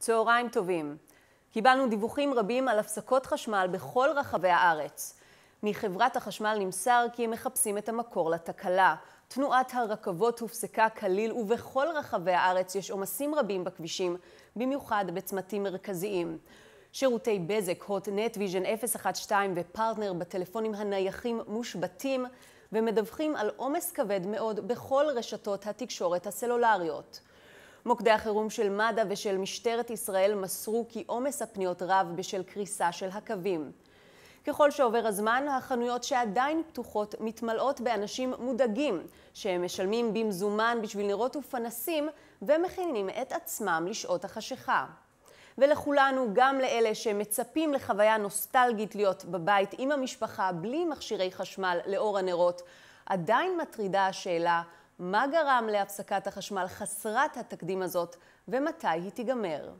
צהריים טובים. קיבלנו דיווחים רבים על הפסקות חשמל בכל רחבי הארץ. מחברת החשמל נמסר כי הם מחפשים את המקור לתקלה. תנועת הרכבות הופסקה כליל ובכל רחבי הארץ יש עומסים רבים בכבישים, במיוחד בצמתים מרכזיים. שירותי בזק, הוט, נט, ויז'ן 012 ופרטנר בטלפונים הנייחים מושבתים ומדווחים על עומס כבד מאוד בכל רשתות התקשורת הסלולריות. מוקדי החירום של מד"א ושל משטרת ישראל מסרו כי עומס הפניות רב בשל קריסה של הקווים. ככל שעובר הזמן, החנויות שעדיין פתוחות מתמלאות באנשים מודאגים, שהם משלמים במזומן בשביל נרות ופנסים, ומכינים את עצמם לשעות החשיכה. ולכולנו, גם לאלה שמצפים לחוויה נוסטלגית להיות בבית עם המשפחה בלי מכשירי חשמל לאור הנרות, עדיין מטרידה השאלה מה גרם להפסקת החשמל חסרת התקדים הזאת ומתי היא תיגמר.